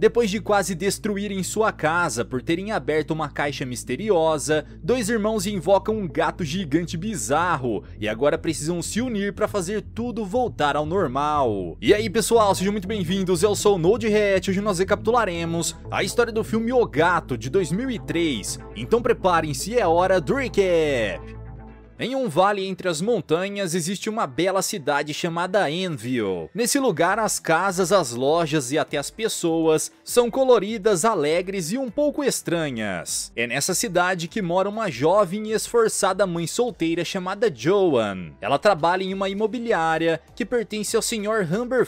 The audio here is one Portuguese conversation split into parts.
Depois de quase destruírem sua casa por terem aberto uma caixa misteriosa, dois irmãos invocam um gato gigante bizarro e agora precisam se unir para fazer tudo voltar ao normal. E aí pessoal, sejam muito bem-vindos, eu sou o Node Hat, hoje nós recapitularemos a história do filme O Gato de 2003. Então preparem-se, é hora do recap! Em um vale entre as montanhas existe uma bela cidade chamada Enville. Nesse lugar as casas, as lojas e até as pessoas são coloridas, alegres e um pouco estranhas. É nessa cidade que mora uma jovem e esforçada mãe solteira chamada Joan. Ela trabalha em uma imobiliária que pertence ao Sr. Humber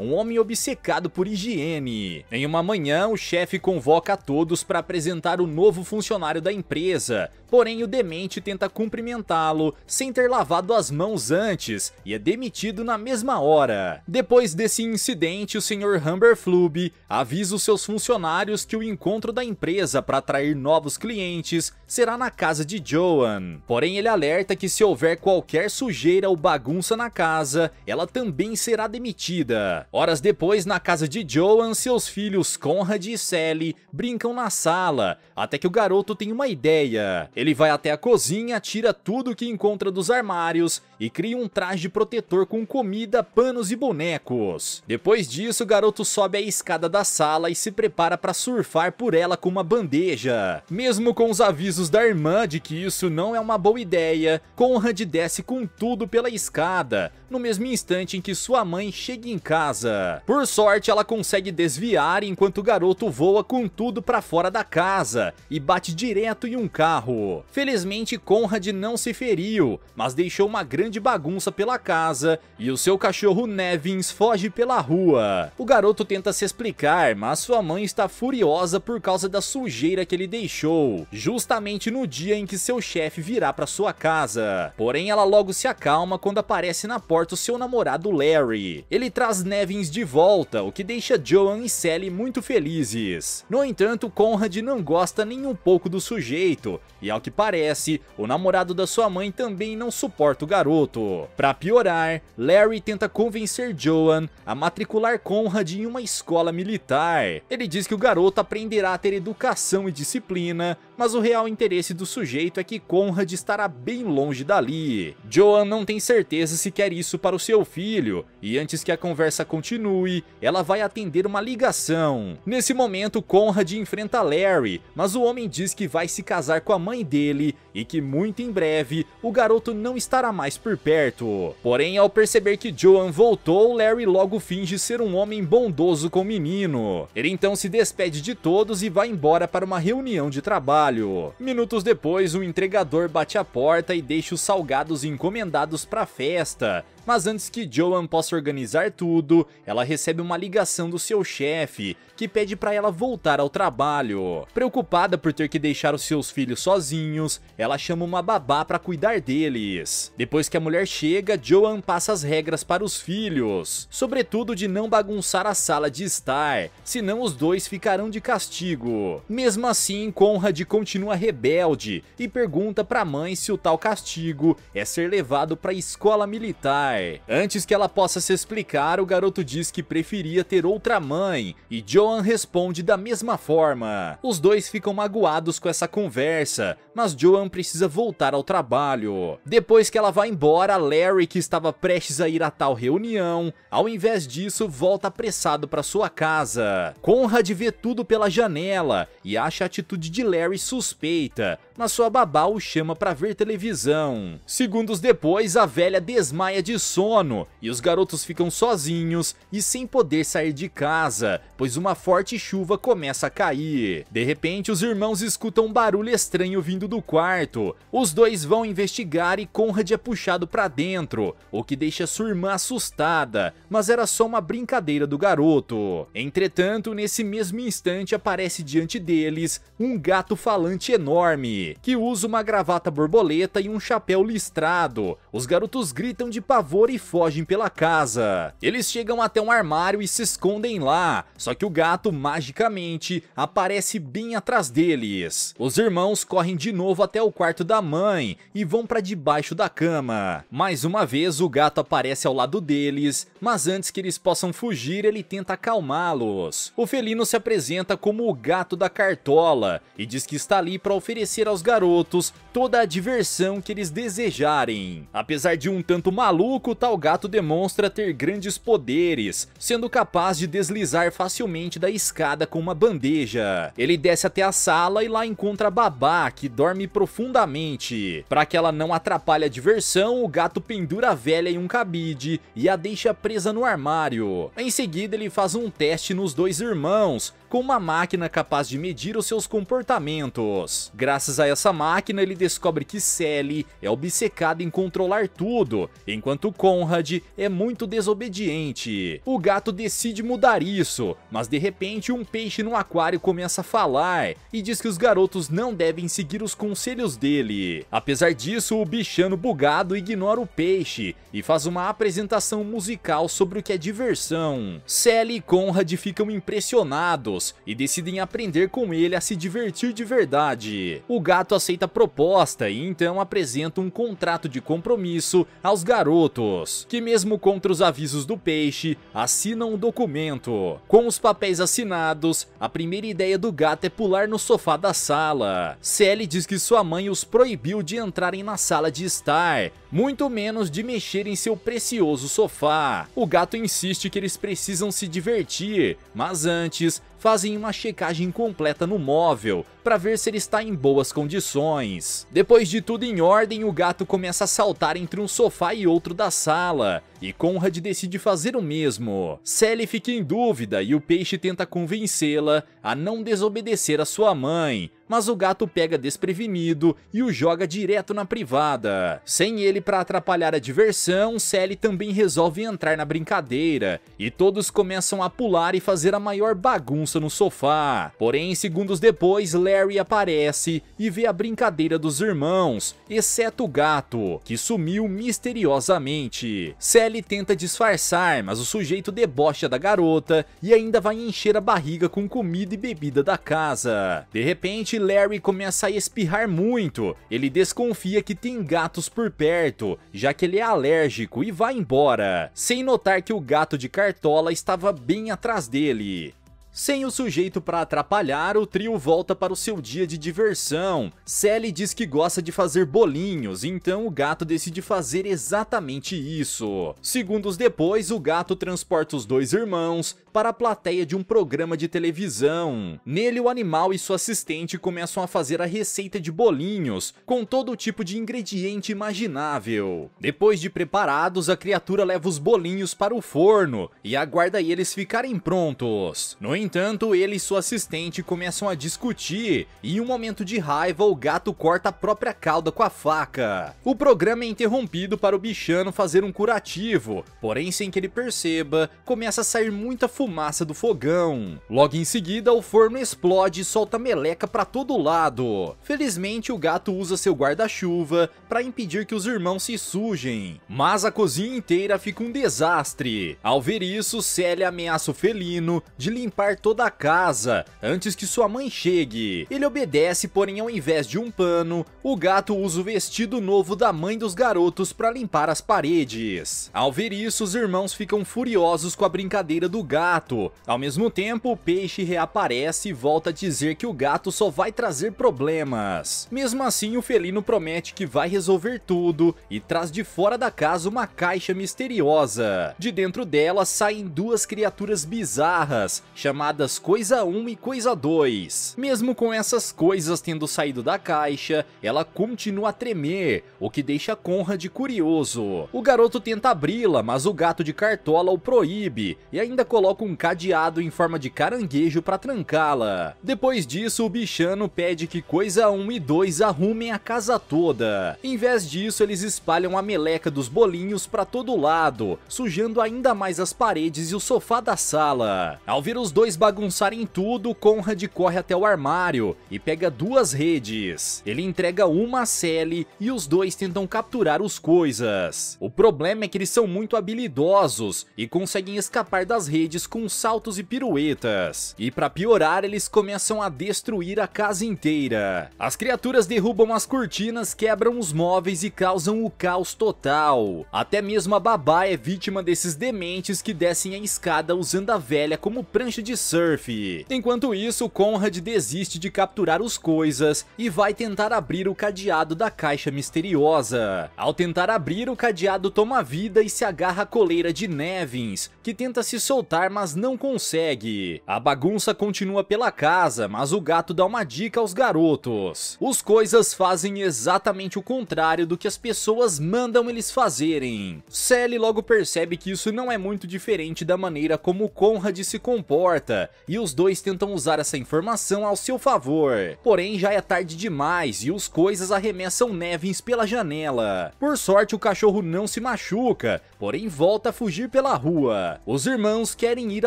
um homem obcecado por higiene. Em uma manhã, o chefe convoca a todos para apresentar o novo funcionário da empresa, porém o demente tenta cumprimentar cumprimentá-lo sem ter lavado as mãos antes e é demitido na mesma hora. Depois desse incidente, o Sr. Humberflub avisa os seus funcionários que o encontro da empresa para atrair novos clientes será na casa de Joan. Porém, ele alerta que se houver qualquer sujeira ou bagunça na casa, ela também será demitida. Horas depois, na casa de Joan, seus filhos Conrad e Sally brincam na sala, até que o garoto tem uma ideia. Ele vai até a cozinha, tira tudo que encontra dos armários e cria um traje protetor com comida, panos e bonecos. Depois disso, o garoto sobe a escada da sala e se prepara para surfar por ela com uma bandeja. Mesmo com os avisos avisos da irmã de que isso não é uma boa ideia, Conrad desce com tudo pela escada, no mesmo instante em que sua mãe chega em casa. Por sorte, ela consegue desviar enquanto o garoto voa com tudo para fora da casa e bate direto em um carro. Felizmente, Conrad não se feriu, mas deixou uma grande bagunça pela casa e o seu cachorro Nevins foge pela rua. O garoto tenta se explicar, mas sua mãe está furiosa por causa da sujeira que ele deixou, justamente exatamente no dia em que seu chefe virá para sua casa. Porém, ela logo se acalma quando aparece na porta o seu namorado Larry. Ele traz Nevins de volta, o que deixa Joan e Sally muito felizes. No entanto, Conrad não gosta nem um pouco do sujeito, e ao que parece, o namorado da sua mãe também não suporta o garoto. Para piorar, Larry tenta convencer Joan a matricular Conrad em uma escola militar. Ele diz que o garoto aprenderá a ter educação e disciplina, mas o real interesse do sujeito é que Conrad estará bem longe dali. Joan não tem certeza se quer isso para o seu filho, e antes que a conversa continue, ela vai atender uma ligação. Nesse momento, Conrad enfrenta Larry, mas o homem diz que vai se casar com a mãe dele e que muito em breve o garoto não estará mais por perto. Porém, ao perceber que Joan voltou, Larry logo finge ser um homem bondoso com o menino. Ele então se despede de todos e vai embora para uma reunião de trabalho minutos depois, o entregador bate a porta e deixa os salgados encomendados para a festa. Mas antes que Joan possa organizar tudo, ela recebe uma ligação do seu chefe, que pede para ela voltar ao trabalho. Preocupada por ter que deixar os seus filhos sozinhos, ela chama uma babá para cuidar deles. Depois que a mulher chega, Joan passa as regras para os filhos, sobretudo de não bagunçar a sala de estar, senão os dois ficarão de castigo. Mesmo assim, Conrad continua rebelde e pergunta para a mãe se o tal castigo é ser levado para a escola militar pai. É. Antes que ela possa se explicar, o garoto diz que preferia ter outra mãe, e Joan responde da mesma forma. Os dois ficam magoados com essa conversa, mas Joan precisa voltar ao trabalho. Depois que ela vai embora, Larry, que estava prestes a ir a tal reunião, ao invés disso, volta apressado para sua casa. Conrad vê tudo pela janela e acha a atitude de Larry suspeita, mas sua babá o chama para ver televisão. Segundos depois, a velha desmaia de sono e os garotos ficam sozinhos e sem poder sair de casa, pois uma forte chuva começa a cair. De repente, os irmãos escutam um barulho estranho vindo do quarto. Os dois vão investigar e Conrad é puxado para dentro, o que deixa sua irmã assustada, mas era só uma brincadeira do garoto. Entretanto, nesse mesmo instante aparece diante deles um gato falante enorme, que usa uma gravata borboleta e um chapéu listrado. Os garotos gritam de pavor e fogem pela casa. Eles chegam até um armário e se escondem lá, só que o gato magicamente aparece bem atrás deles. Os irmãos correm de novo até o quarto da mãe e vão para debaixo da cama. Mais uma vez o gato aparece ao lado deles, mas antes que eles possam fugir ele tenta acalmá-los. O felino se apresenta como o gato da cartola e diz que está ali para oferecer aos garotos toda a diversão que eles desejarem. Apesar de um tanto maluco, maluco, tal gato demonstra ter grandes poderes, sendo capaz de deslizar facilmente da escada com uma bandeja. Ele desce até a sala e lá encontra a babá, que dorme profundamente. Para que ela não atrapalhe a diversão, o gato pendura a velha em um cabide e a deixa presa no armário. Em seguida, ele faz um teste nos dois irmãos, com uma máquina capaz de medir os seus comportamentos. Graças a essa máquina, ele descobre que Sally é obcecada em controlar tudo, enquanto Conrad é muito desobediente. O gato decide mudar isso, mas de repente um peixe no aquário começa a falar e diz que os garotos não devem seguir os conselhos dele. Apesar disso, o bichano bugado ignora o peixe e faz uma apresentação musical sobre o que é diversão. Sally e Conrad ficam impressionados e decidem aprender com ele a se divertir de verdade. O gato aceita a proposta e então apresenta um contrato de compromisso aos garotos, que mesmo contra os avisos do peixe, assinam o um documento. Com os papéis assinados, a primeira ideia do gato é pular no sofá da sala. Sally diz que sua mãe os proibiu de entrarem na sala de estar, muito menos de mexer em seu precioso sofá. O gato insiste que eles precisam se divertir, mas antes fazem uma checagem completa no móvel para ver se ele está em boas condições. Depois de tudo em ordem, o gato começa a saltar entre um sofá e outro da sala, e Conrad decide fazer o mesmo. Sally fica em dúvida e o peixe tenta convencê-la a não desobedecer a sua mãe, mas o gato pega desprevenido e o joga direto na privada. Sem ele para atrapalhar a diversão, Sally também resolve entrar na brincadeira e todos começam a pular e fazer a maior bagunça no sofá. Porém, segundos depois, Larry aparece e vê a brincadeira dos irmãos, exceto o gato, que sumiu misteriosamente. Sally tenta disfarçar, mas o sujeito debocha da garota e ainda vai encher a barriga com comida e bebida da casa. De repente, Larry começa a espirrar muito. Ele desconfia que tem gatos por perto, já que ele é alérgico e vai embora, sem notar que o gato de cartola estava bem atrás dele. Sem o sujeito para atrapalhar, o trio volta para o seu dia de diversão. Sally diz que gosta de fazer bolinhos, então o gato decide fazer exatamente isso. Segundos depois, o gato transporta os dois irmãos para a plateia de um programa de televisão. Nele, o animal e sua assistente começam a fazer a receita de bolinhos, com todo tipo de ingrediente imaginável. Depois de preparados, a criatura leva os bolinhos para o forno e aguarda eles ficarem prontos. No entanto, ele e sua assistente começam a discutir, e em um momento de raiva, o gato corta a própria cauda com a faca. O programa é interrompido para o bichano fazer um curativo, porém sem que ele perceba, começa a sair muita fumaça do fogão. Logo em seguida, o forno explode e solta meleca para todo lado. Felizmente, o gato usa seu guarda-chuva para impedir que os irmãos se sujem, mas a cozinha inteira fica um desastre. Ao ver isso, Célia ameaça o felino de limpar limpar toda a casa antes que sua mãe chegue. Ele obedece, porém, ao invés de um pano, o gato usa o vestido novo da mãe dos garotos para limpar as paredes. Ao ver isso, os irmãos ficam furiosos com a brincadeira do gato. Ao mesmo tempo, o peixe reaparece e volta a dizer que o gato só vai trazer problemas. Mesmo assim, o felino promete que vai resolver tudo e traz de fora da casa uma caixa misteriosa. De dentro dela saem duas criaturas bizarras, chamadas chamadas coisa 1 e coisa 2. Mesmo com essas coisas tendo saído da caixa, ela continua a tremer, o que deixa Conrad curioso. O garoto tenta abri-la, mas o gato de cartola o proíbe e ainda coloca um cadeado em forma de caranguejo para trancá-la. Depois disso, o bichano pede que coisa 1 e 2 arrumem a casa toda. Em vez disso, eles espalham a meleca dos bolinhos para todo lado, sujando ainda mais as paredes e o sofá da sala. Ao ver os dois bagunçarem tudo, Conrad corre até o armário e pega duas redes. Ele entrega uma a Sally e os dois tentam capturar os coisas. O problema é que eles são muito habilidosos e conseguem escapar das redes com saltos e piruetas. E para piorar, eles começam a destruir a casa inteira. As criaturas derrubam as cortinas, quebram os móveis e causam o caos total. Até mesmo a babá é vítima desses dementes que descem a escada usando a velha como prancha de Surf. Enquanto isso, Conrad desiste de capturar os coisas e vai tentar abrir o cadeado da caixa misteriosa. Ao tentar abrir, o cadeado toma vida e se agarra à coleira de Nevins, que tenta se soltar mas não consegue. A bagunça continua pela casa, mas o gato dá uma dica aos garotos. Os coisas fazem exatamente o contrário do que as pessoas mandam eles fazerem. Sally logo percebe que isso não é muito diferente da maneira como Conrad se comporta, e os dois tentam usar essa informação ao seu favor. Porém, já é tarde demais e os coisas arremessam Nevins pela janela. Por sorte, o cachorro não se machuca, porém volta a fugir pela rua. Os irmãos querem ir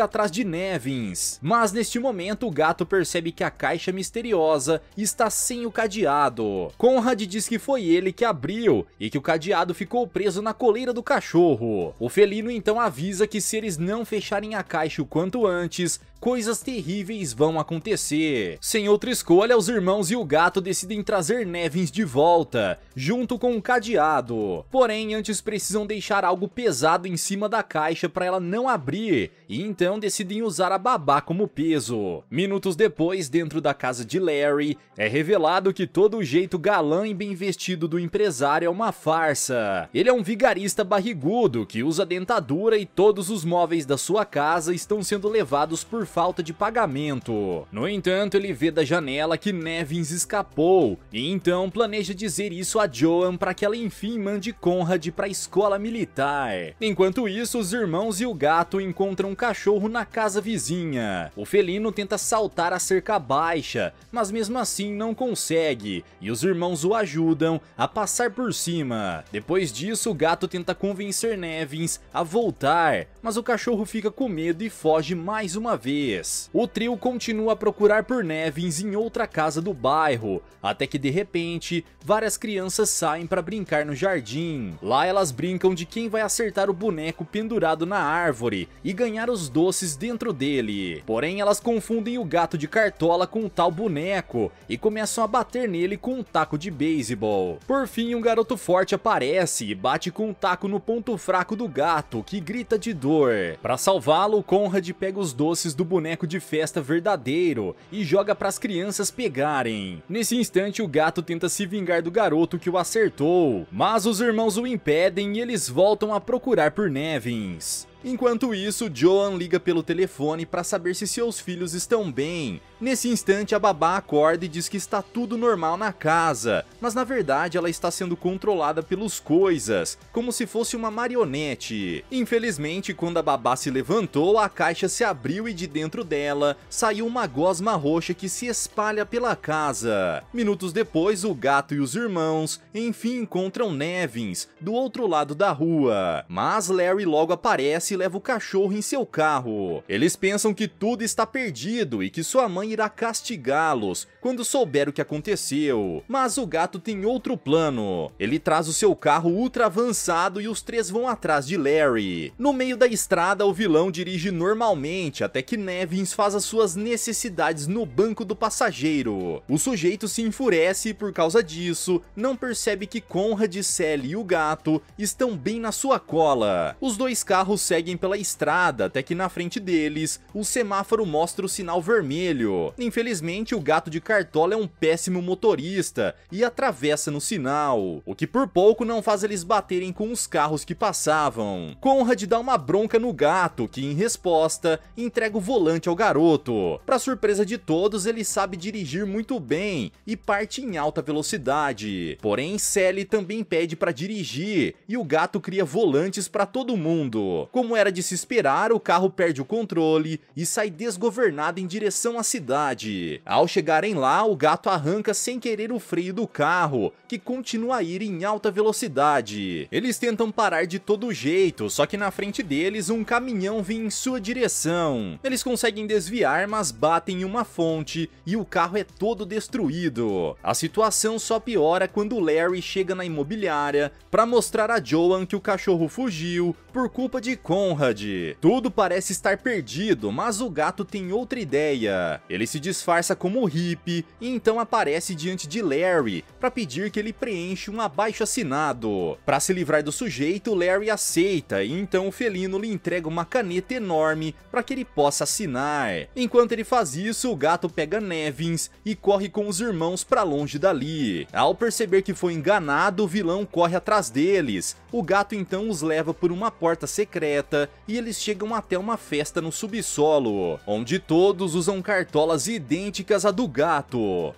atrás de Nevins, mas neste momento o gato percebe que a caixa misteriosa está sem o cadeado. Conrad diz que foi ele que abriu e que o cadeado ficou preso na coleira do cachorro. O felino então avisa que se eles não fecharem a caixa o quanto antes, coisas terríveis vão acontecer. Sem outra escolha, os irmãos e o gato decidem trazer Nevins de volta, junto com um cadeado. Porém, antes precisam deixar algo pesado em cima da caixa para ela não abrir, e então decidem usar a babá como peso. Minutos depois, dentro da casa de Larry, é revelado que todo o jeito galã e bem vestido do empresário é uma farsa. Ele é um vigarista barrigudo que usa dentadura e todos os móveis da sua casa estão sendo levados por falta de pagamento. No entanto, ele vê da janela que Nevins escapou, e então planeja dizer isso a Joan para que ela enfim mande Conrad para a escola militar. Enquanto isso, os irmãos e o gato encontram um cachorro na casa vizinha. O felino tenta saltar a cerca baixa, mas mesmo assim não consegue, e os irmãos o ajudam a passar por cima. Depois disso, o gato tenta convencer Nevins a voltar, mas o cachorro fica com medo e foge mais uma vez vez. O trio continua a procurar por Nevins em outra casa do bairro, até que de repente, várias crianças saem para brincar no jardim. Lá elas brincam de quem vai acertar o boneco pendurado na árvore e ganhar os doces dentro dele. Porém, elas confundem o gato de cartola com o tal boneco e começam a bater nele com um taco de beisebol. Por fim, um garoto forte aparece e bate com um taco no ponto fraco do gato, que grita de dor. Para salvá-lo, Conrad pega os doces do boneco de festa verdadeiro e joga para as crianças pegarem. Nesse instante o gato tenta se vingar do garoto que o acertou, mas os irmãos o impedem e eles voltam a procurar por Nevins. Enquanto isso, Joan liga pelo telefone para saber se seus filhos estão bem. Nesse instante, a babá acorda e diz que está tudo normal na casa, mas na verdade ela está sendo controlada pelos coisas, como se fosse uma marionete. Infelizmente, quando a babá se levantou, a caixa se abriu e de dentro dela saiu uma gosma roxa que se espalha pela casa. Minutos depois, o gato e os irmãos enfim encontram Nevins do outro lado da rua, mas Larry logo aparece se leva o cachorro em seu carro. Eles pensam que tudo está perdido e que sua mãe irá castigá-los, quando souber o que aconteceu. Mas o gato tem outro plano. Ele traz o seu carro ultra avançado e os três vão atrás de Larry. No meio da estrada, o vilão dirige normalmente até que Nevins faz as suas necessidades no banco do passageiro. O sujeito se enfurece e por causa disso, não percebe que Conrad, Sally e o gato estão bem na sua cola. Os dois carros seguem pela estrada até que na frente deles, o semáforo mostra o sinal vermelho. Infelizmente, o gato de Cartola é um péssimo motorista e atravessa no sinal, o que por pouco não faz eles baterem com os carros que passavam. Conrad dá uma bronca no gato, que em resposta entrega o volante ao garoto. Para surpresa de todos, ele sabe dirigir muito bem e parte em alta velocidade. Porém, Sally também pede para dirigir e o gato cria volantes para todo mundo. Como era de se esperar, o carro perde o controle e sai desgovernado em direção à cidade. Ao chegarem lá, lá, o gato arranca sem querer o freio do carro, que continua a ir em alta velocidade. Eles tentam parar de todo jeito, só que na frente deles um caminhão vem em sua direção. Eles conseguem desviar, mas batem em uma fonte e o carro é todo destruído. A situação só piora quando Larry chega na imobiliária para mostrar a Joan que o cachorro fugiu por culpa de Conrad. Tudo parece estar perdido, mas o gato tem outra ideia. Ele se disfarça como hippie e então aparece diante de Larry para pedir que ele preencha um abaixo assinado. Para se livrar do sujeito, Larry aceita e então o felino lhe entrega uma caneta enorme para que ele possa assinar. Enquanto ele faz isso, o gato pega Nevins e corre com os irmãos para longe dali. Ao perceber que foi enganado, o vilão corre atrás deles. O gato então os leva por uma porta secreta e eles chegam até uma festa no subsolo, onde todos usam cartolas idênticas à do gato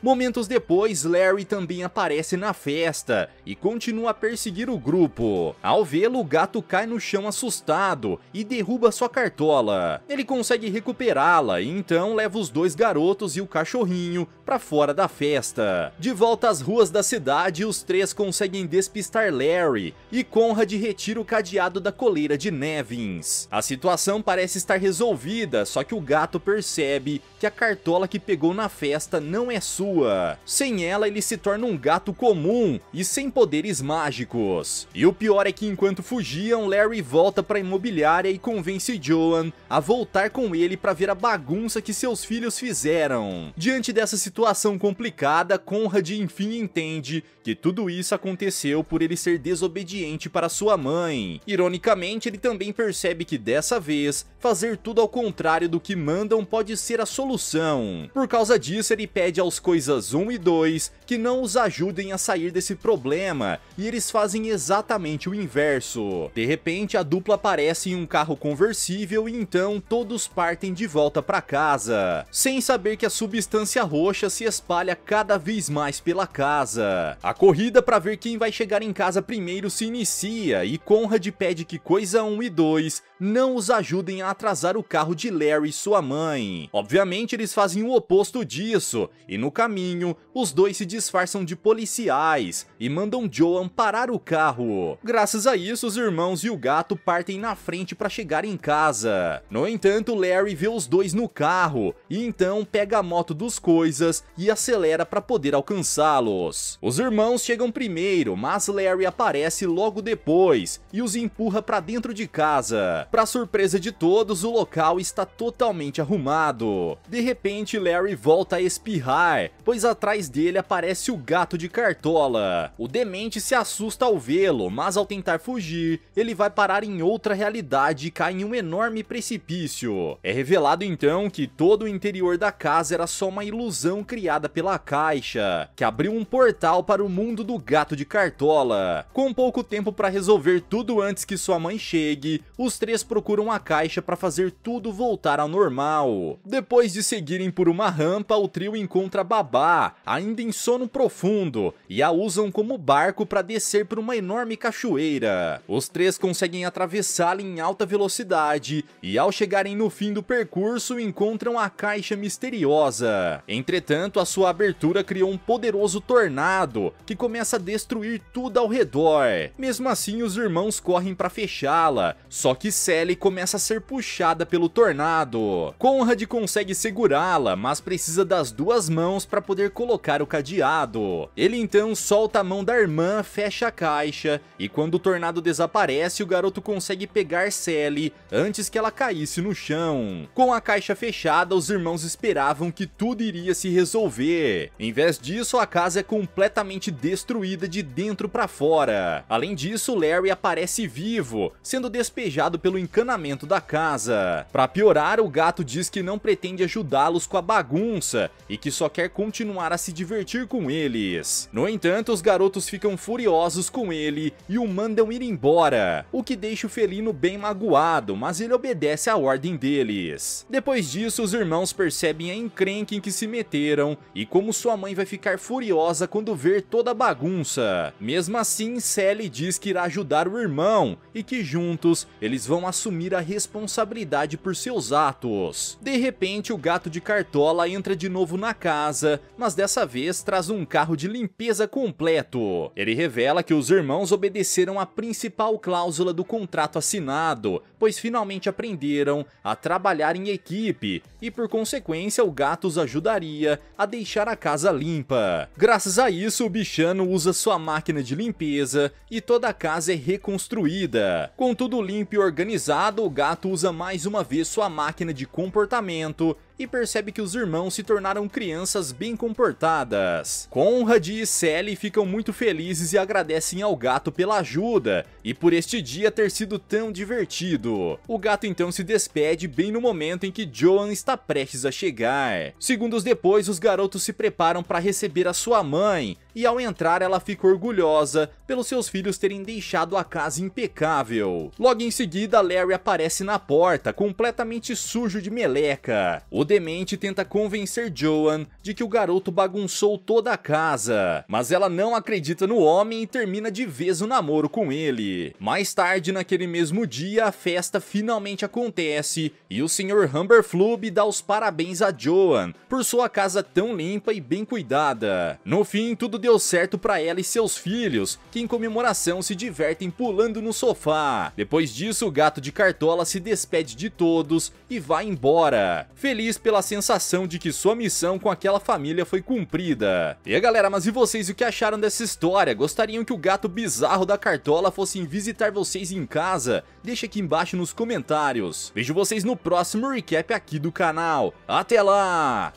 Momentos depois, Larry também aparece na festa e continua a perseguir o grupo. Ao vê-lo, o gato cai no chão assustado e derruba sua cartola. Ele consegue recuperá-la e então leva os dois garotos e o cachorrinho para fora da festa. De volta às ruas da cidade, os três conseguem despistar Larry e Conrad retira o cadeado da coleira de Nevins. A situação parece estar resolvida, só que o gato percebe que a cartola que pegou na festa não é sua. Sem ela, ele se torna um gato comum e sem poderes mágicos. E o pior é que enquanto fugiam, Larry volta para a imobiliária e convence Joan a voltar com ele para ver a bagunça que seus filhos fizeram. Diante dessa situação complicada, Conrad enfim entende que tudo isso aconteceu por ele ser desobediente para sua mãe. Ironicamente, ele também percebe que dessa vez, fazer tudo ao contrário do que mandam pode ser a solução. Por causa disso, ele pede aos coisas 1 e 2 que não os ajudem a sair desse problema, e eles fazem exatamente o inverso. De repente, a dupla aparece em um carro conversível e então todos partem de volta para casa, sem saber que a substância roxa se espalha cada vez mais pela casa. A corrida para ver quem vai chegar em casa primeiro se inicia e Conrad pede que coisa 1 e 2 não os ajudem a atrasar o carro de Larry e sua mãe. Obviamente eles fazem o oposto disso, e no caminho, os dois se disfarçam de policiais e mandam Joan parar o carro. Graças a isso, os irmãos e o gato partem na frente para chegar em casa. No entanto, Larry vê os dois no carro e então pega a moto dos coisas e acelera para poder alcançá-los. Os irmãos chegam primeiro, mas Larry aparece logo depois e os empurra para dentro de casa. Para surpresa de todos, o local está totalmente arrumado. De repente, Larry volta a espirrar Lihai, pois atrás dele aparece o gato de cartola. O demente se assusta ao vê-lo, mas ao tentar fugir, ele vai parar em outra realidade e cai em um enorme precipício. É revelado então que todo o interior da casa era só uma ilusão criada pela caixa, que abriu um portal para o mundo do gato de cartola. Com pouco tempo para resolver tudo antes que sua mãe chegue, os três procuram a caixa para fazer tudo voltar ao normal. Depois de seguirem por uma rampa, o trio encontra Babá, ainda em sono profundo, e a usam como barco para descer por uma enorme cachoeira. Os três conseguem atravessá-la em alta velocidade, e ao chegarem no fim do percurso, encontram a caixa misteriosa. Entretanto, a sua abertura criou um poderoso tornado, que começa a destruir tudo ao redor. Mesmo assim, os irmãos correm para fechá-la, só que Sally começa a ser puxada pelo tornado. Conrad consegue segurá-la, mas precisa das duas suas mãos para poder colocar o cadeado. Ele então solta a mão da irmã, fecha a caixa e quando o tornado desaparece, o garoto consegue pegar Sally antes que ela caísse no chão. Com a caixa fechada, os irmãos esperavam que tudo iria se resolver. Em vez disso, a casa é completamente destruída de dentro para fora. Além disso, Larry aparece vivo, sendo despejado pelo encanamento da casa. Para piorar, o gato diz que não pretende ajudá-los com a bagunça e que que só quer continuar a se divertir com eles. No entanto, os garotos ficam furiosos com ele e o mandam ir embora, o que deixa o felino bem magoado, mas ele obedece à ordem deles. Depois disso, os irmãos percebem a encrenca em que se meteram e como sua mãe vai ficar furiosa quando ver toda a bagunça. Mesmo assim, Sally diz que irá ajudar o irmão e que juntos eles vão assumir a responsabilidade por seus atos. De repente, o gato de cartola entra de novo na casa, mas dessa vez traz um carro de limpeza completo. Ele revela que os irmãos obedeceram a principal cláusula do contrato assinado, pois finalmente aprenderam a trabalhar em equipe e por consequência o gato os ajudaria a deixar a casa limpa. Graças a isso, o bichano usa sua máquina de limpeza e toda a casa é reconstruída. Com tudo limpo e organizado, o gato usa mais uma vez sua máquina de comportamento e percebe que os irmãos se tornaram crianças bem comportadas. Conrad e Sally ficam muito felizes e agradecem ao gato pela ajuda e por este dia ter sido tão divertido. O gato então se despede bem no momento em que Joan está prestes a chegar. Segundos depois, os garotos se preparam para receber a sua mãe e ao entrar ela fica orgulhosa pelos seus filhos terem deixado a casa impecável. Logo em seguida, Larry aparece na porta, completamente sujo de meleca. O demente tenta convencer Joan de que o garoto bagunçou toda a casa, mas ela não acredita no homem e termina de vez o namoro com ele. Mais tarde, naquele mesmo dia, a festa finalmente acontece e o Sr. Humberflub dá os parabéns a Joan por sua casa tão limpa e bem cuidada. No fim, tudo deu certo para ela e seus filhos, que em comemoração se divertem pulando no sofá. Depois disso, o gato de cartola se despede de todos e vai embora. Feliz feliz pela sensação de que sua missão com aquela família foi cumprida. E galera, mas e vocês o que acharam dessa história? Gostariam que o gato bizarro da cartola fosse visitar vocês em casa? Deixa aqui embaixo nos comentários. Vejo vocês no próximo recap aqui do canal. Até lá!